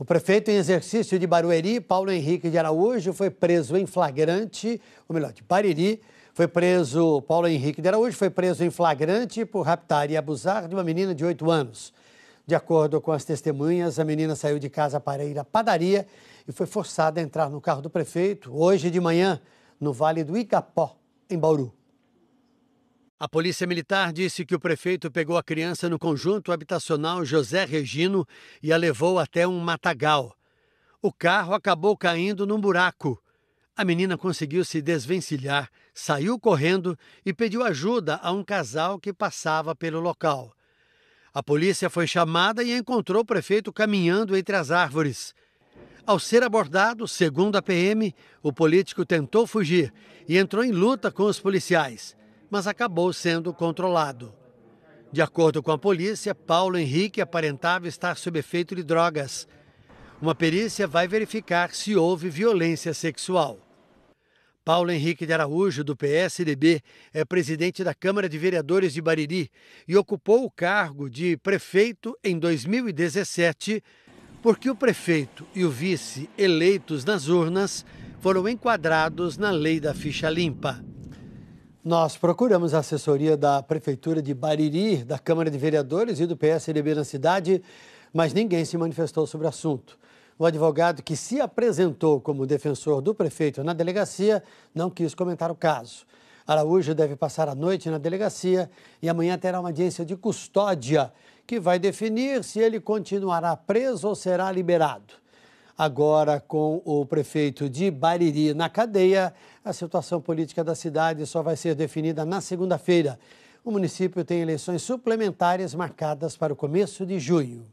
O prefeito em exercício de Barueri, Paulo Henrique de Araújo, foi preso em flagrante, ou melhor, de Bariri, foi preso, Paulo Henrique de Araújo foi preso em flagrante por raptar e abusar de uma menina de 8 anos. De acordo com as testemunhas, a menina saiu de casa para ir à padaria e foi forçada a entrar no carro do prefeito hoje de manhã, no Vale do Icapó, em Bauru. A polícia militar disse que o prefeito pegou a criança no conjunto habitacional José Regino e a levou até um matagal. O carro acabou caindo num buraco. A menina conseguiu se desvencilhar, saiu correndo e pediu ajuda a um casal que passava pelo local. A polícia foi chamada e encontrou o prefeito caminhando entre as árvores. Ao ser abordado, segundo a PM, o político tentou fugir e entrou em luta com os policiais mas acabou sendo controlado. De acordo com a polícia, Paulo Henrique aparentava estar sob efeito de drogas. Uma perícia vai verificar se houve violência sexual. Paulo Henrique de Araújo, do PSDB, é presidente da Câmara de Vereadores de Bariri e ocupou o cargo de prefeito em 2017, porque o prefeito e o vice eleitos nas urnas foram enquadrados na lei da ficha limpa. Nós procuramos a assessoria da Prefeitura de Bariri, da Câmara de Vereadores e do PSDB na cidade, mas ninguém se manifestou sobre o assunto. O advogado que se apresentou como defensor do prefeito na delegacia não quis comentar o caso. Araújo deve passar a noite na delegacia e amanhã terá uma audiência de custódia que vai definir se ele continuará preso ou será liberado agora com o prefeito de Bariri na cadeia. A situação política da cidade só vai ser definida na segunda-feira. O município tem eleições suplementares marcadas para o começo de junho.